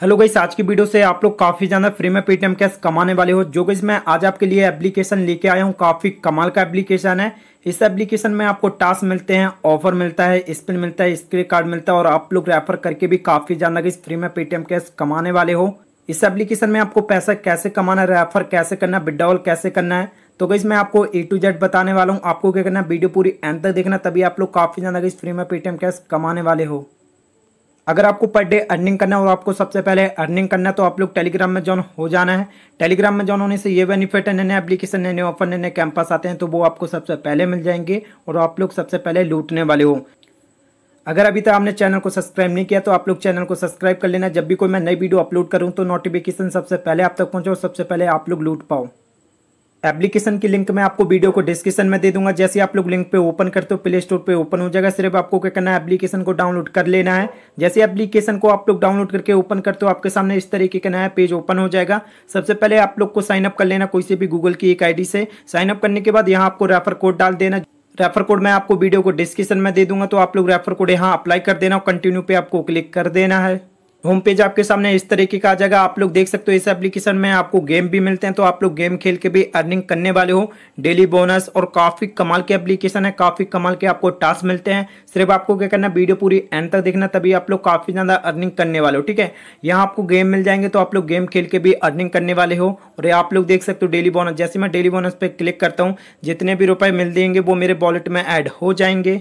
hello guys आज की video से आप लोग काफ़ी ज़्यादा फ्री में पेटीएम कैश कमाने वाले हो जो गाइस मैं आज आपके लिए एप्लीकेशन लेके आया हूँ काफ़ी कमाल का एप्लीकेशन है इस एप्लीकेशन में आपको टास्क मिलते हैं ऑफर मिलता है स्पिन मिलता है स्क्रीन कार्ड मिलता है और आप लोग रेफर करके भी काफ़ी ज़्यादा गई फ्री में पेटीएम कैश कमाने वाले हो इस एप्लीकेशन में आपको पैसा कैसे कमाना है रेफर कैसे करना है कैसे करना है तो गई मैं आपको ए टू जेड बताने वाला हूँ आपको क्या करना है वीडियो पूरी एंड तक देखना तभी आप लोग काफ़ी ज़्यादा गई फ्री में पेटीएम कैश कमाने वाले हो अगर आपको पर डे अर्निंग करना हो आपको सबसे पहले अर्निंग करना तो आप लोग टेलीग्राम में जॉन हो जाना है टेलीग्राम में जॉन होने से ये बेनिफिट है नए नए एप्लीकेशन नए नए ऑफर नए नए कैंपस आते हैं तो वो आपको सबसे पहले मिल जाएंगे और आप लोग सबसे पहले लूटने वाले हो अगर अभी तक आपने चैनल को सब्सक्राइब नहीं किया तो आप लोग चैनल को सब्सक्राइब कर लेना जब भी कोई मैं नई वीडियो अपलोड करूँ तो नोटिफिकेशन सबसे पहले आप तक पहुँचे और सबसे पहले आप लोग लूट पाओ एप्लीकेशन की लिंक मैं आपको वीडियो को डिस्क्रिप्शन में दे दूंगा जैसे आप लोग लिंक पे ओपन करते हो प्ले स्टोर पे ओपन हो जाएगा सिर्फ आपको क्या करना है एप्लीकेशन को डाउनलोड कर लेना है जैसे एप्लीकेशन को आप लोग डाउनलोड करके ओपन करते हो आपके सामने इस तरीके का नया पेज ओपन हो जाएगा सबसे पहले आप लोग को साइनअप कर लेना कोई से भी गूगल की एक आई से साइनअप करने के बाद यहाँ आपको रेफर कोड डाल देना रेफर कोड मैं आपको वीडियो को डिस्क्रिप्शन में दे दूंगा तो आप लोग रेफर कोड यहाँ अप्लाई कर देना कंटिन्यू पे आपको क्लिक कर देना है होम पेज आपके सामने इस तरीके का आ जाएगा आप लोग देख सकते हो इस एप्लीकेशन में आपको गेम भी मिलते हैं तो आप लोग गेम खेल के भी अर्निंग करने वाले हो डेली बोनस और काफ़ी कमाल के एप्लीकेशन है काफ़ी कमाल के आपको टास्क मिलते हैं सिर्फ आपको क्या करना वीडियो पूरी एंड तक देखना तभी आप लोग काफ़ी ज़्यादा अर्निंग करने वाले हो ठीक है यहाँ आपको गेम मिल जाएंगे तो आप लोग गेम खेल के भी अर्निंग करने वाले हो और आप लोग देख सकते हो डेली बोनस जैसे मैं डेली बोनस पर क्लिक करता हूँ जितने भी रुपए मिल देंगे वो मेरे वॉलेट में एड हो जाएंगे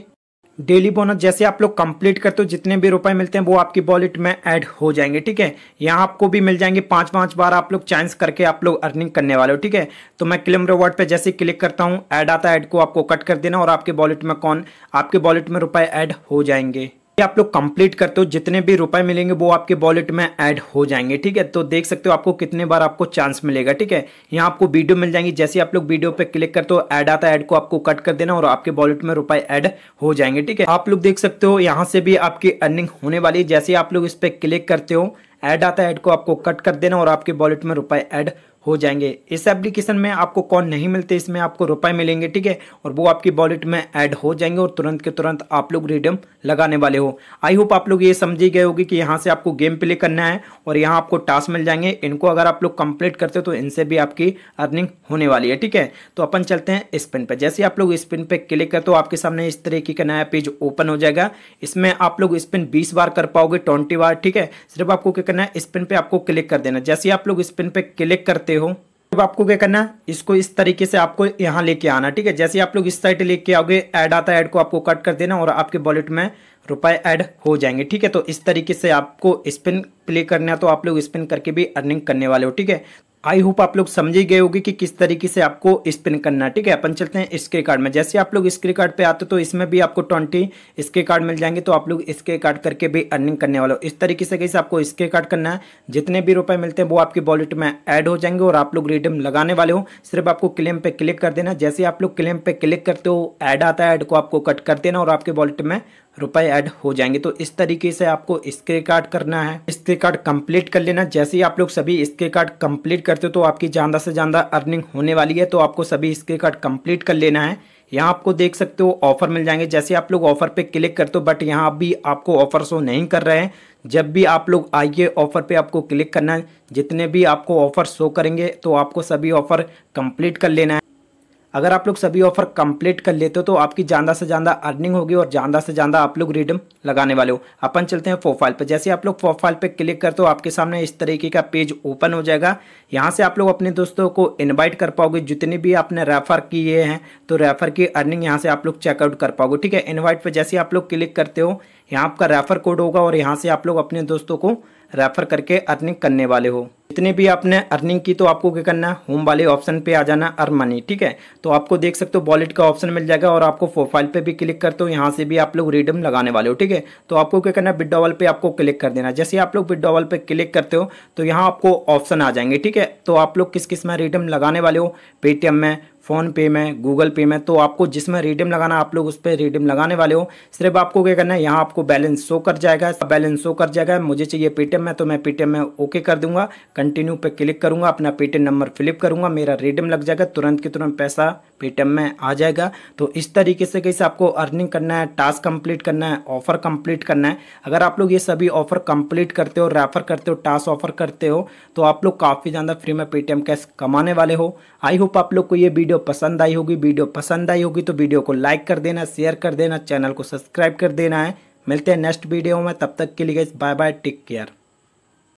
डेली बोनस जैसे आप लोग कंप्लीट करते हो जितने भी रुपए मिलते हैं वो आपकी वॉलेट में ऐड हो जाएंगे ठीक है यहाँ आपको भी मिल जाएंगे पांच पांच बार आप लोग चांस करके आप लोग अर्निंग करने वाले हो ठीक है तो मैं क्लेम रिवॉर्ड पे जैसे क्लिक करता हूँ ऐड आता है ऐड को आपको कट कर देना और आपके वॉलेट में कौन आपके वॉलेट में रुपए ऐड हो जाएंगे आप लोग कंप्लीट करते हो जितने भी रुपए मिलेंगे वो आपके वॉलेट में ऐड हो जाएंगे ठीक है तो देख सकते हो आपको कितने बार आपको चांस मिलेगा ठीक है यहाँ आपको वीडियो मिल जाएंगी जैसे आप लोग वीडियो पे क्लिक करते हो ऐड आता है ऐड को आपको कट कर देना और आपके वॉलेट में रुपए ऐड हो जाएंगे ठीक है आप लोग देख सकते हो यहाँ से भी आपकी अर्निंग होने वाली है जैसे आप लोग इस पर क्लिक करते हो ऐड आता है ऐड को आपको कट कर देना और आपके वॉलेट में रुपए ऐड हो जाएंगे इस एप्लीकेशन में आपको कॉन नहीं मिलते इसमें आपको रुपए मिलेंगे ठीक है और वो आपकी वॉलेट में ऐड हो जाएंगे और तुरंत के तुरंत आप लोग रिडम लगाने वाले हो आई होप आप लोग ये समझी गए होगी कि यहाँ से आपको गेम प्ले करना है और यहाँ आपको टास्क मिल जाएंगे इनको अगर आप लोग कंप्लीट करते हो तो इनसे भी आपकी अर्निंग होने वाली है ठीक है तो अपन चलते हैं स्पिन पर जैसे आप लोग स्पिन पर क्लिक करते हो आपके सामने इस तरीके का नया पेज ओपन हो जाएगा इसमें आप लोग स्पिन बीस बार कर पाओगे ट्वेंटी बार ठीक है सिर्फ आपको क्या करना है स्पिन पर आपको क्लिक कर देना जैसे आप लोग स्पिन पर क्लिक करते सकते हो अब आपको क्या करना है इसको इस तरीके से आपको यहाँ लेके आना ठीक है जैसे आप लोग इस साइड लेके आओगे ऐड आता है ऐड को आपको कट कर देना और आपके वॉलेट में रुपए ऐड हो जाएंगे ठीक है तो इस तरीके से आपको स्पिन प्ले करना है तो आप लोग स्पिन करके भी अर्निंग करने वाले हो ठीक है आई होप आप लोग समझ ही गए होगी कि किस तरीके से आपको स्पिन करना है ठीक है अपन चलते हैं स्क्रे कार्ड में जैसे आप लोग स्क्रे कार्ड पे आते हो तो इसमें भी आपको ट्वेंटी स्क्रे कार्ड मिल जाएंगे तो आप लोग स्क्रे कार्ड करके भी अर्निंग करने वाले हो इस तरीके से कैसे आपको स्क्रे कार्ड करना है जितने भी रुपए मिलते हैं वो आपकी वॉलेट में ऐड हो जाएंगे और आप लोग रिडीम लगाने वाले हो सिर्फ आपको क्लेम पे क्लिक कर देना जैसे आप लोग क्लेम पे क्लिक करते हो ऐड आता है ऐड को आपको कट कर देना और आपके वॉलेट में रुपए ऐड हो जाएंगे तो इस तरीके से आपको स्क्रे कार्ड करना है स्क्रे कार्ड कंप्लीट कर लेना जैसे ही आप लोग सभी स्क्रे कार्ड कंप्लीट कर करते हो तो आपकी ज़्यादा से ज़्यादा अर्निंग होने वाली है तो आपको सभी इसके कार्ड कंप्लीट कर लेना है यहाँ आपको देख सकते हो ऑफर मिल जाएंगे जैसे आप लोग ऑफर पे क्लिक करते हो बट यहाँ अभी आपको ऑफर शो नहीं कर रहे हैं जब भी आप लोग आइए ऑफर पे आपको क्लिक करना है जितने भी आपको ऑफर शो करेंगे तो आपको सभी ऑफर कंप्लीट कर लेना है अगर आप लोग सभी ऑफर कंप्लीट कर लेते हो तो आपकी ज़्यादा से ज़्यादा अर्निंग होगी और ज़्यादा से ज़्यादा आप लोग रिडम लगाने वाले हो अपन चलते हैं प्रोफाइल पर जैसे आप लोग प्रोफाइल पर क्लिक करते हो आपके सामने इस तरीके का पेज ओपन हो जाएगा यहाँ से आप लोग अपने दोस्तों को इन्वाइट कर पाओगे जितने भी आपने रेफर किए हैं तो रेफर की अर्निंग यहाँ से आप लोग चेकआउट कर पाओगे ठीक है इन्वाइट पर जैसे आप लोग क्लिक करते हो यहाँ आपका रेफर कोड होगा और यहाँ से आप लोग अपने दोस्तों को रेफ़र करके अर्निंग करने वाले हो जितने भी आपने अर्निंग की तो आपको क्या करना है होम वाले ऑप्शन पे आ जाना अर्न मनी ठीक है तो आपको देख सकते हो वॉलेट का ऑप्शन मिल जाएगा और आपको प्रोफाइल पे भी क्लिक करते हो यहाँ से भी आप लोग रिडम लगाने वाले हो ठीक है तो आपको क्या करना है बिडॉवल पे आपको क्लिक कर देना जैसे आप लोग बिडॉवल पे क्लिक करते हो तो यहाँ आपको ऑप्शन आ जाएंगे ठीक है तो आप लोग किस किस में रिडम लगाने वाले हो पेटीएम में फ़ोन पे में गूगल पे में तो आपको जिसमें रिडीम लगाना आप लोग उस पर रिडीम लगाने वाले हो सिर्फ आपको क्या करना है यहाँ आपको बैलेंस शो कर जाएगा बैलेंस शो कर जाएगा मुझे चाहिए पेटीएम में तो मैं पेटीएम में ओके कर दूंगा कंटिन्यू पे क्लिक करूंगा अपना पेटीएम नंबर फिलिप करूंगा मेरा रिडीम लग जाएगा तुरंत के तुरंत पैसा पेटीएम में आ जाएगा तो इस तरीके से कैसे आपको अर्निंग करना है टास्क कंप्लीट करना है ऑफर कंप्लीट करना है अगर आप लोग ये सभी ऑफर कंप्लीट करते हो रेफर करते हो टास्क ऑफर करते हो तो आप लोग काफ़ी ज़्यादा फ्री में पेटीएम कैश कमाने वाले हो आई होप आप लोग को ये वीडियो वीडियो पसंद आई होगी वीडियो पसंद आई होगी तो वीडियो को लाइक कर देना शेयर कर देना चैनल को सब्सक्राइब कर देना है मिलते हैं नेक्स्ट वीडियो में तब तक के लिए बाय बाय टेक केयर